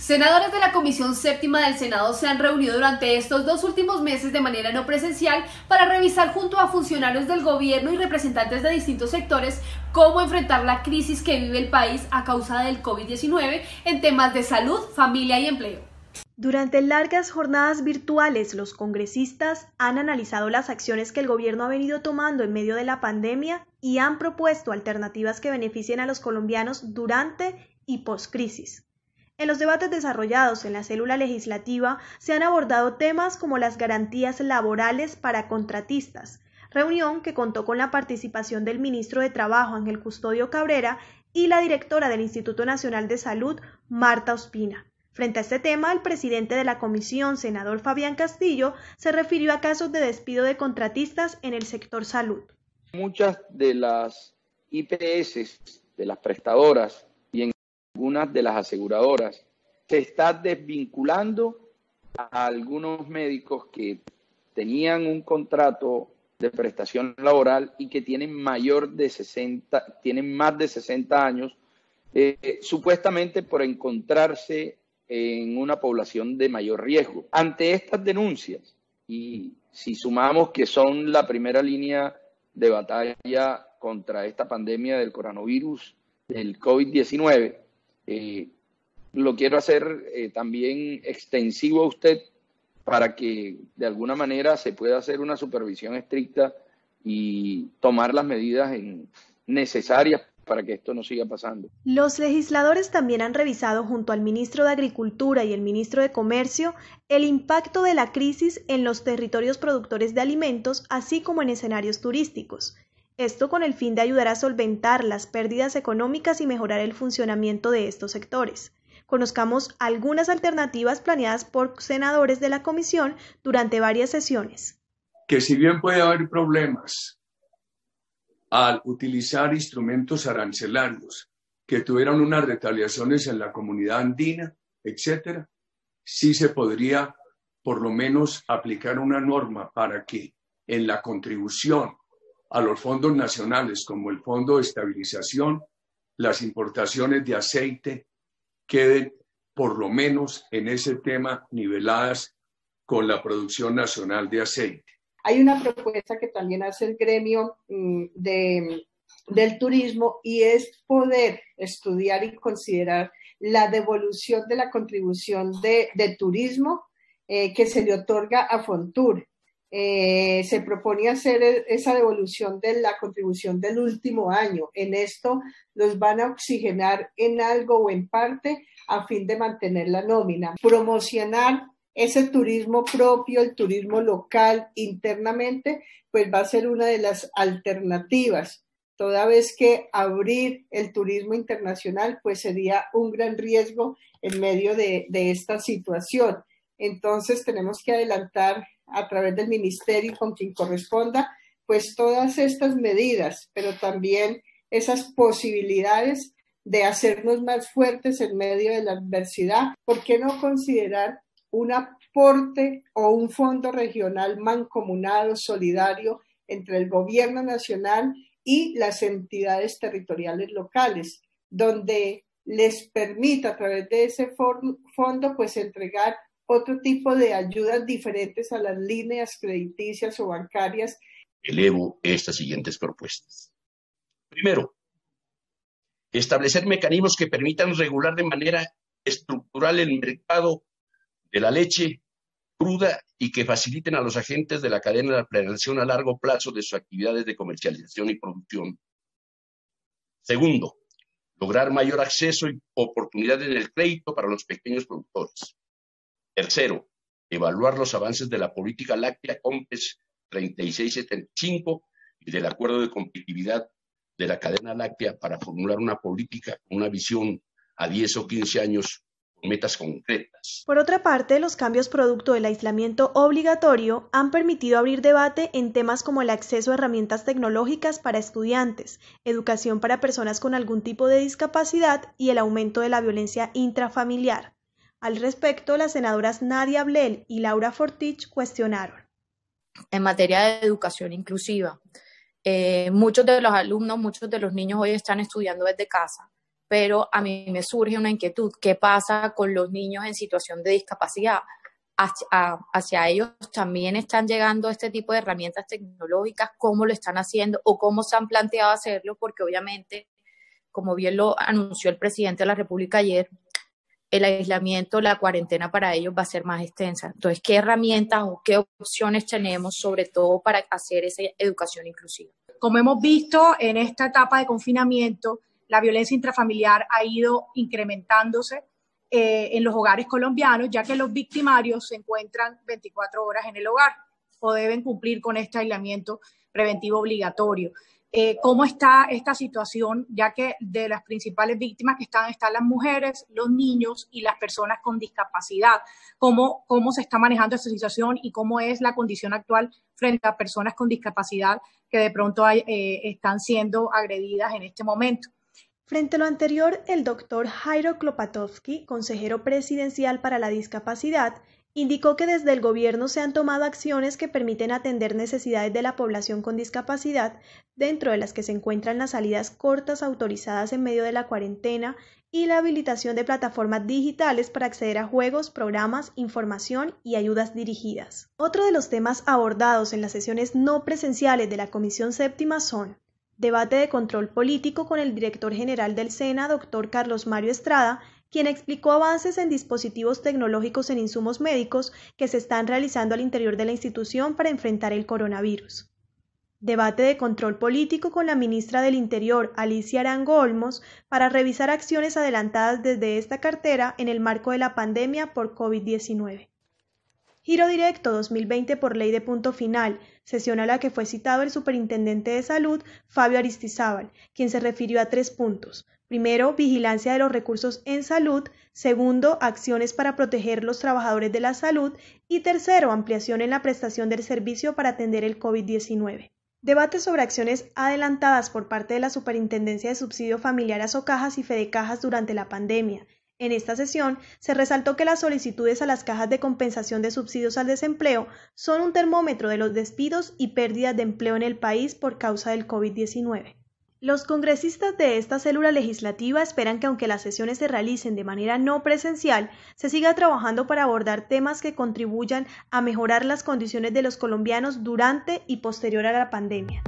Senadores de la Comisión Séptima del Senado se han reunido durante estos dos últimos meses de manera no presencial para revisar junto a funcionarios del gobierno y representantes de distintos sectores cómo enfrentar la crisis que vive el país a causa del COVID-19 en temas de salud, familia y empleo. Durante largas jornadas virtuales, los congresistas han analizado las acciones que el gobierno ha venido tomando en medio de la pandemia y han propuesto alternativas que beneficien a los colombianos durante y post crisis. En los debates desarrollados en la célula legislativa se han abordado temas como las garantías laborales para contratistas, reunión que contó con la participación del ministro de Trabajo Ángel Custodio Cabrera y la directora del Instituto Nacional de Salud, Marta Ospina. Frente a este tema, el presidente de la comisión, senador Fabián Castillo, se refirió a casos de despido de contratistas en el sector salud. Muchas de las IPS, de las prestadoras algunas de las aseguradoras, se está desvinculando a algunos médicos que tenían un contrato de prestación laboral y que tienen mayor de 60, tienen más de 60 años, eh, supuestamente por encontrarse en una población de mayor riesgo. Ante estas denuncias, y si sumamos que son la primera línea de batalla contra esta pandemia del coronavirus, del COVID-19, eh, lo quiero hacer eh, también extensivo a usted para que de alguna manera se pueda hacer una supervisión estricta y tomar las medidas necesarias para que esto no siga pasando. Los legisladores también han revisado junto al ministro de Agricultura y el ministro de Comercio el impacto de la crisis en los territorios productores de alimentos, así como en escenarios turísticos. Esto con el fin de ayudar a solventar las pérdidas económicas y mejorar el funcionamiento de estos sectores. Conozcamos algunas alternativas planeadas por senadores de la Comisión durante varias sesiones. Que si bien puede haber problemas al utilizar instrumentos arancelarios que tuvieran unas retaliaciones en la comunidad andina, etc., sí se podría por lo menos aplicar una norma para que en la contribución a los fondos nacionales como el Fondo de Estabilización, las importaciones de aceite queden por lo menos en ese tema niveladas con la producción nacional de aceite. Hay una propuesta que también hace el gremio mm, del turismo y es poder estudiar y considerar la devolución de la contribución de, turismo eh, que se le otorga a Fontur eh, se propone hacer e, esa devolución de la contribución del último año. En esto los van a oxigenar en algo o en parte a fin de mantener la nómina. Promocionar ese turismo propio, el turismo local internamente, pues va a ser una de las alternativas. Toda vez que abrir el turismo internacional, pues sería un gran riesgo en medio de esta situación. Entonces tenemos que adelantar a través del ministerio con quien corresponda, pues todas estas medidas, pero también esas posibilidades de hacernos más fuertes en medio de la adversidad, ¿por qué no considerar un aporte o un fondo regional mancomunado, solidario entre el gobierno nacional y las entidades territoriales locales, donde les permita a través de ese fondo pues entregar otro tipo de ayudas diferentes a las líneas crediticias o bancarias. Elevo estas siguientes propuestas. Primero, establecer mecanismos que permitan regular de manera estructural el mercado de la leche cruda y que faciliten a los agentes de la cadena la planificación a largo plazo de sus actividades de comercialización y producción. Segundo, lograr mayor acceso y oportunidades en el crédito para los pequeños productores. Tercero, evaluar los avances de la política láctea COMPES 3675 y del acuerdo de competitividad de la cadena láctea para formular una política una visión a 10 o 15 años con metas concretas. Por otra parte, los cambios producto del aislamiento obligatorio han permitido abrir debate en temas como el acceso a herramientas tecnológicas para estudiantes, educación para personas con algún tipo de discapacidad y el aumento de la violencia intrafamiliar. Al respecto, las senadoras Nadia Blel y Laura Fortich cuestionaron. En materia de educación inclusiva, eh, muchos de los alumnos, muchos de los niños hoy están estudiando desde casa, pero a mí me surge una inquietud, ¿qué pasa con los niños en situación de discapacidad? hacia, ellos también están llegando este tipo de herramientas tecnológicas, cómo lo están haciendo o cómo se han planteado hacerlo, porque obviamente, como bien lo anunció el presidente de la República ayer, el aislamiento, la cuarentena para ellos va a ser más extensa. Entonces, ¿qué herramientas o qué opciones tenemos sobre todo para hacer esa educación inclusiva? Como hemos visto en esta etapa de confinamiento, la violencia intrafamiliar ha ido incrementándose eh, en los hogares colombianos, ya que los victimarios se encuentran 24 horas en el hogar o deben cumplir con este aislamiento preventivo obligatorio. Eh, cómo está esta situación, ya que de las principales víctimas que están están las mujeres, los niños y las personas con discapacidad. Cómo, se está manejando esta situación y cómo es la condición actual frente a personas con discapacidad que de pronto eh, están siendo agredidas en este momento. Frente a lo anterior, el doctor Jairo Klopatowski, consejero presidencial para la discapacidad, Indicó que desde el gobierno se han tomado acciones que permiten atender necesidades de la población con discapacidad, dentro de las que se encuentran las salidas cortas autorizadas en medio de la cuarentena y la habilitación de plataformas digitales para acceder a juegos, programas, información y ayudas dirigidas. Otro de los temas abordados en las sesiones no presenciales de la Comisión Séptima son debate de control político con el director general del SENA, doctor Carlos Mario Estrada, quien explicó avances en dispositivos tecnológicos en insumos médicos que se están realizando al interior de la institución para enfrentar el coronavirus. Debate de control político con la ministra del Interior, Alicia Arango Olmos, para revisar acciones adelantadas desde esta cartera en el marco de la pandemia por COVID-19. Giro Directo 2020 por Ley de Punto Final sesión a la que fue citado el superintendente de salud, Fabio Aristizábal, quien se refirió a tres puntos. Primero, vigilancia de los recursos en salud. Segundo, acciones para proteger los trabajadores de la salud. Y tercero, ampliación en la prestación del servicio para atender el COVID-19. Debate sobre acciones adelantadas por parte de la Superintendencia de Subsidio Familiar a Socajas y Fedecajas durante la pandemia, en esta sesión se resaltó que las solicitudes a las cajas de compensación de subsidios al desempleo son un termómetro de los despidos y pérdidas de empleo en el país por causa del COVID-19. Los congresistas de esta célula legislativa esperan que aunque las sesiones se realicen de manera no presencial, se siga trabajando para abordar temas que contribuyan a mejorar las condiciones de los colombianos durante y posterior a la pandemia.